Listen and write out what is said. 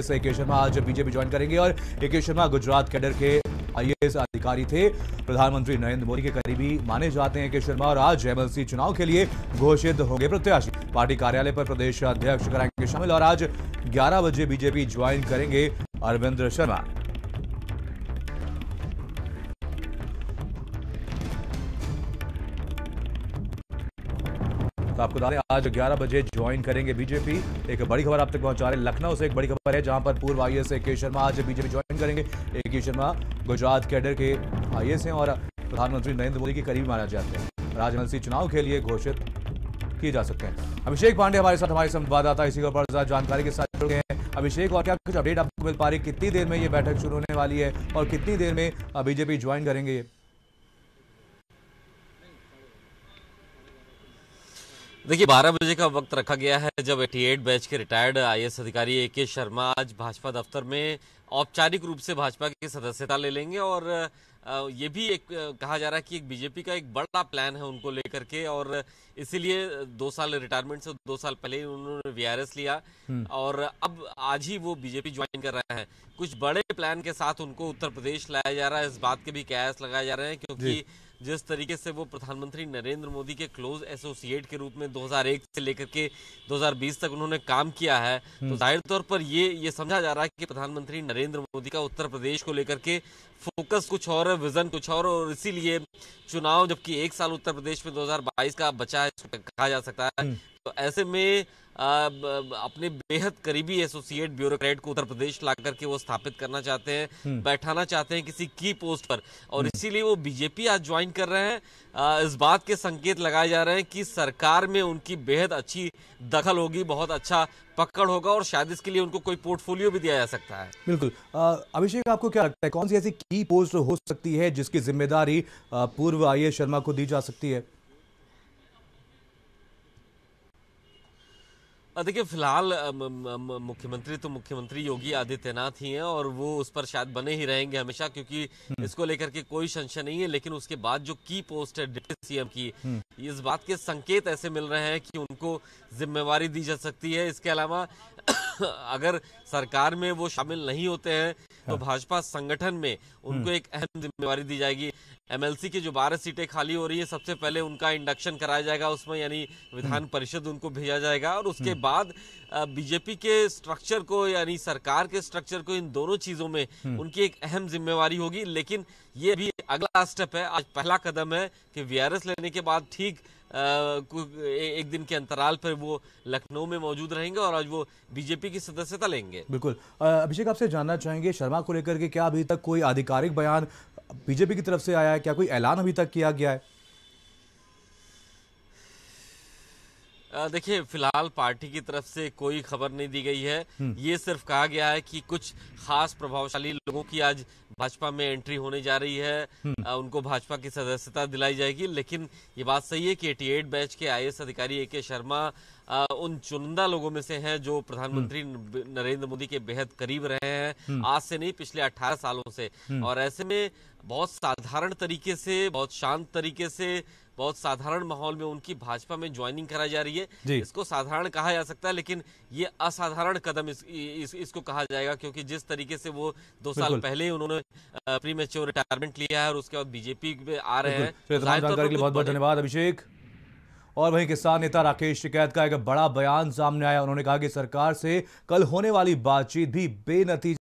ए K Sharma आज BJP join करेंगे और A K Sharma Gujarat cadre के आईएएस अधिकारी थे प्रधानमंत्री नरेंद्र मोदी के करीबी माने जाते हैं के शर्मा और आज एमएलसी चुनाव के लिए घोषित होंगे प्रत्याशी पार्टी कार्यालय पर प्रदेश अध्यक्ष कराएंगे शामिल और आज ग्यारह बजे बीजेपी ज्वाइन करेंगे अरविंद शर्मा आपको बता दें आज 11 बजे ज्वाइन करेंगे बीजेपी एक बड़ी खबर आप तक पहुंचा रहे लखनऊ से एक बड़ी खबर है जहां पर पूर्व आई ए के शर्मा आज बीजेपी ज्वाइन करेंगे ए के शर्मा गुजरात कैडर के आई हैं और प्रधानमंत्री नरेंद्र मोदी के करीब माना जाते हैं राजवंशी चुनाव के लिए घोषित किए जा सकते हैं अभिषेक पांडे हमारे साथ हमारे संवाददाता इसी खबर पर जानकारी के साथ जुड़ गए हैं अभिषेक और क्या कुछ अपडेट आपको मिल पा रही कितनी देर में ये बैठक शुरू होने वाली है और कितनी देर में बीजेपी ज्वाइन करेंगे ये देखिए बारह बजे का वक्त रखा गया है जब 88 बैच के रिटायर्ड आईएएस अधिकारी ए के शर्मा आज भाजपा दफ्तर में औपचारिक रूप से भाजपा की सदस्यता ले लेंगे और ये भी एक कहा जा रहा है कि एक बीजेपी का एक बड़ा प्लान है उनको लेकर के और इसीलिए दो साल रिटायरमेंट से दो साल पहले ही उन्होंने वी लिया हम्म। और अब आज ही वो बीजेपी ज्वाइन कर रहा है कुछ बड़े प्लान के साथ उनको उत्तर प्रदेश लाया जा रहा है इस बात के भी कयास लगाए जा रहे हैं क्योंकि जिस तरीके से वो प्रधानमंत्री नरेंद्र मोदी के क्लोज एसोसिएट के रूप में 2001 से लेकर के 2020 तक उन्होंने काम किया है तो हम्म। जाहिर तौर पर ये ये समझा जा रहा है कि प्रधानमंत्री नरेंद्र मोदी का उत्तर प्रदेश को लेकर के फोकस कुछ और विजन कुछ और और इसीलिए चुनाव जबकि एक साल उत्तर प्रदेश में 2022 का बचा है कहा जा सकता है हम्म। तो ऐसे में अपने बेहद करीबी एसोसिएट ब्यूरोक्रेट को उत्तर प्रदेश ला करके वो स्थापित करना चाहते हैं हम्म। बैठाना चाहते हैं किसी की पोस्ट पर और हम्म। इसीलिए वो बीजेपी आज ज्वाइन कर रहे हैं इस बात के संकेत लगाए जा रहे हैं कि सरकार में उनकी बेहद अच्छी दखल होगी बहुत अच्छा पकड़ होगा और शायद इसके लिए उनको कोई पोर्टफोलियो भी दिया जा सकता है बिल्कुल अभिषेक आपको क्या लगता है कौन सी ऐसी की पोस्ट हो सकती है जिसकी जिम्मेदारी पूर्व आई शर्मा को दी जा सकती है देखिए फिलहाल मुख्यमंत्री तो मुख्यमंत्री योगी आदित्यनाथ ही हैं और वो उस पर शायद बने ही रहेंगे हमेशा क्योंकि हम्म। इसको लेकर के कोई संशय नहीं है लेकिन उसके बाद जो की पोस्ट है डिप्टी सीएम की हम्म। इस बात के संकेत ऐसे मिल रहे हैं कि उनको जिम्मेवारी दी जा सकती है इसके अलावा अगर सरकार में वो शामिल नहीं होते हैं तो हाँ। भाजपा संगठन में उनको हम्म। एक अहम जिम्मेवारी दी जाएगी एमएलसी की जो बारह सीटें खाली हो रही है सबसे पहले उनका इंडक्शन कराया जाएगा उसमें यानी विधान हम्म। परिषद उनको भेजा जाएगा और उसके हम्म। बाद बीजेपी के स्ट्रक्चर को यानी सरकार के स्ट्रक्चर को इन दोनों चीजों में उनकी एक अहम जिम्मेवारी होगी लेकिन ये भी अगला स्टेप है आज पहला कदम है कि वी लेने के बाद ठीक एक दिन के अंतराल पर वो लखनऊ में मौजूद रहेंगे और आज वो बीजेपी की सदस्यता लेंगे बिल्कुल अभिषेक आपसे जानना चाहेंगे शर्मा को लेकर के क्या अभी तक कोई आधिकारिक बयान बीजेपी की तरफ से आया है क्या कोई ऐलान अभी तक किया गया है देखिए फिलहाल पार्टी की तरफ से कोई खबर नहीं दी गई है हम्म। ये सिर्फ कहा गया है कि कुछ खास प्रभावशाली लोगों की आज भाजपा में एंट्री होने जा रही है हम्म। उनको भाजपा की सदस्यता दिलाई जाएगी लेकिन ये बात सही है कि एटी बैच के आई अधिकारी ए के शर्मा उन चुनिंदा लोगों में से हैं जो प्रधानमंत्री हम्म। नरेंद्र मोदी के बेहद करीब रहे हैं आज से नहीं पिछले 18 सालों से और ऐसे में बहुत साधारण तरीके से बहुत शांत तरीके से बहुत साधारण माहौल में उनकी भाजपा में ज्वाइनिंग कराई जा रही है इसको साधारण कहा जा सकता है लेकिन ये असाधारण कदम इस, इस, इसको कहा जाएगा क्योंकि जिस तरीके से वो दो साल पहले ही उन्होंने प्री मेच्योर रिटायरमेंट लिया है और उसके बाद बीजेपी में आ रहे हैं बहुत बहुत धन्यवाद अभिषेक और वहीं किसान नेता राकेश शिकायत का एक बड़ा बयान सामने आया उन्होंने कहा कि सरकार से कल होने वाली बातचीत भी बेनतीजा